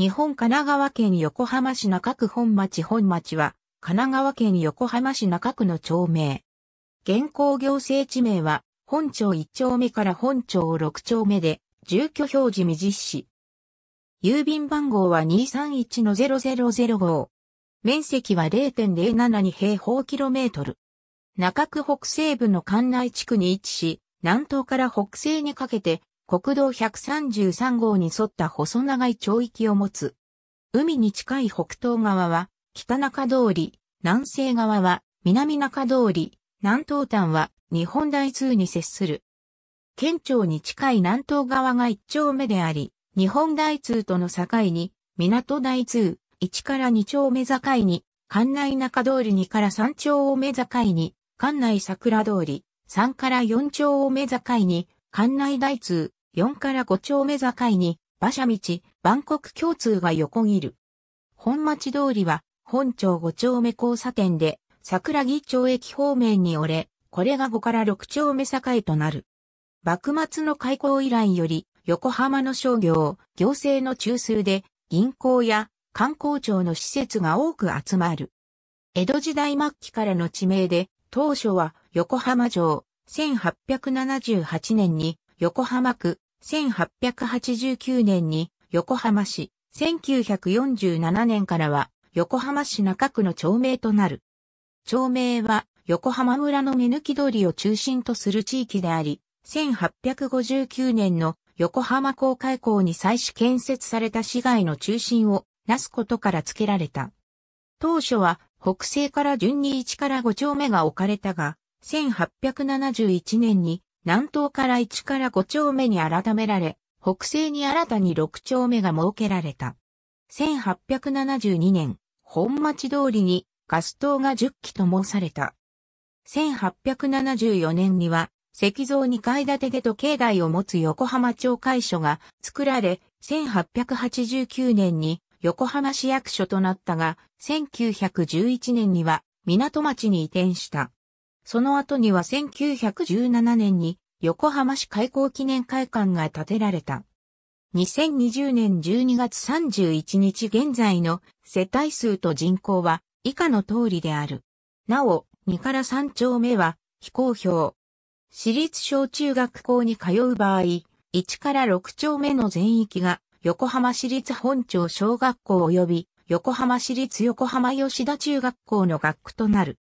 日本神奈川県横浜市中区本町本町は、神奈川県横浜市中区の町名。現行行政地名は、本町1丁目から本町6丁目で、住居表示未実施。郵便番号は231-0005。面積は0.072平方キロメートル。中区北西部の関内地区に位置し、南東から北西にかけて国道133号に沿った細長い町域を持つ。海に近い北東側は北中通り、南西側は南中通り、南東端は日本大通に接する。県庁に近い南東側が一丁目であり、日本大通との境に、港大通、1から2丁目境に、館内中通り2から3丁目境に、館内桜通り、3から4丁目境に、館内大通、4から5丁目境に、馬車道、万国共通が横切る。本町通りは、本町5丁目交差点で、桜木町駅方面に折れ、これが5から6丁目境となる。幕末の開港以来より、横浜の商業、行政の中枢で、銀行や観光庁の施設が多く集まる。江戸時代末期からの地名で、当初は横浜城、1878年に横浜区、1889年に横浜市、1947年からは横浜市中区の町名となる。町名は横浜村の目抜き通りを中心とする地域であり、1859年の横浜港開港に際し建設された市街の中心をなすことから付けられた。当初は北西から順に1から5丁目が置かれたが、1871年に南東から1から5丁目に改められ、北西に新たに6丁目が設けられた。1872年、本町通りにガス灯が10基と申された。1874年には、石像2階建てで時計台を持つ横浜町会所が作られ、1889年に横浜市役所となったが、1911年には港町に移転した。その後には1917年に横浜市開港記念会館が建てられた。2020年12月31日現在の世帯数と人口は以下の通りである。なお、2から3丁目は非公表。私立小中学校に通う場合、1から6丁目の全域が横浜市立本町小学校及び横浜市立横浜吉田中学校の学区となる。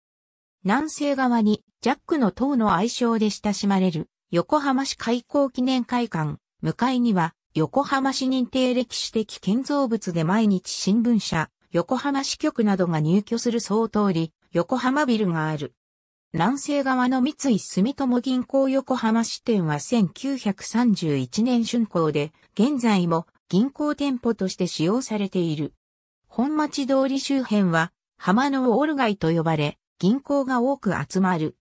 南西側にジャックの塔の愛称で親しまれる横浜市開港記念会館、向かいには横浜市認定歴史的建造物で毎日新聞社、横浜市局などが入居する総通り、横浜ビルがある。南西側の三井住友銀行横浜支店は1931年竣工で、現在も銀行店舗として使用されている。本町通り周辺は、浜のオルガイと呼ばれ、銀行が多く集まる。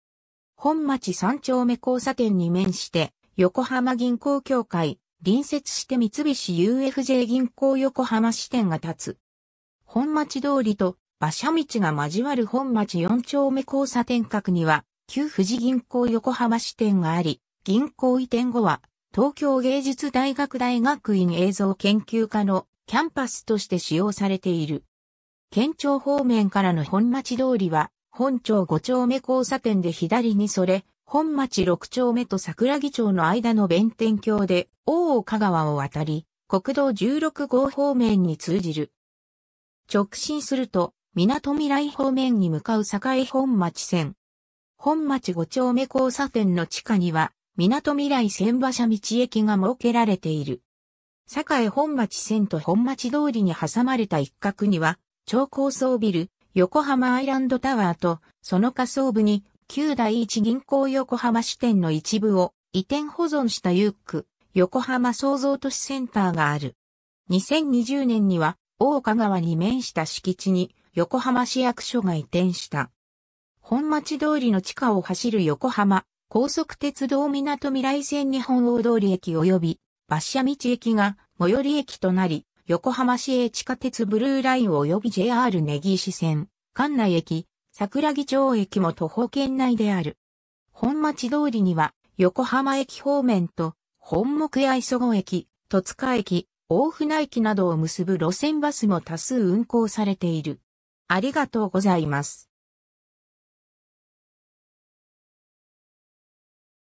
本町三丁目交差点に面して、横浜銀行協会、隣接して三菱 UFJ 銀行横浜支店が立つ。本町通りと馬車道が交わる本町四丁目交差点角には、旧富士銀行横浜支店があり、銀行移転後は、東京芸術大学大学院映像研究科のキャンパスとして使用されている。県庁方面からの本町通りは、本町五丁目交差点で左にそれ、本町六丁目と桜木町の間の弁天橋で、大岡川を渡り、国道16号方面に通じる。直進すると、港未来方面に向かう栄本町線。本町五丁目交差点の地下には、港未来線馬車道駅が設けられている。栄本町線と本町通りに挟まれた一角には、超高層ビル、横浜アイランドタワーと、その下層部に、旧第一銀行横浜支店の一部を移転保存したユーク、横浜創造都市センターがある。2020年には、大岡川に面した敷地に、横浜市役所が移転した。本町通りの地下を走る横浜、高速鉄道港未来線日本大通り駅及び、馬車道駅が最寄り駅となり、横浜市営地下鉄ブルーライン及び JR 根岸線、関内駅、桜木町駅も徒歩圏内である。本町通りには、横浜駅方面と、本木や磯子駅、戸塚駅、大船駅などを結ぶ路線バスも多数運行されている。ありがとうございます。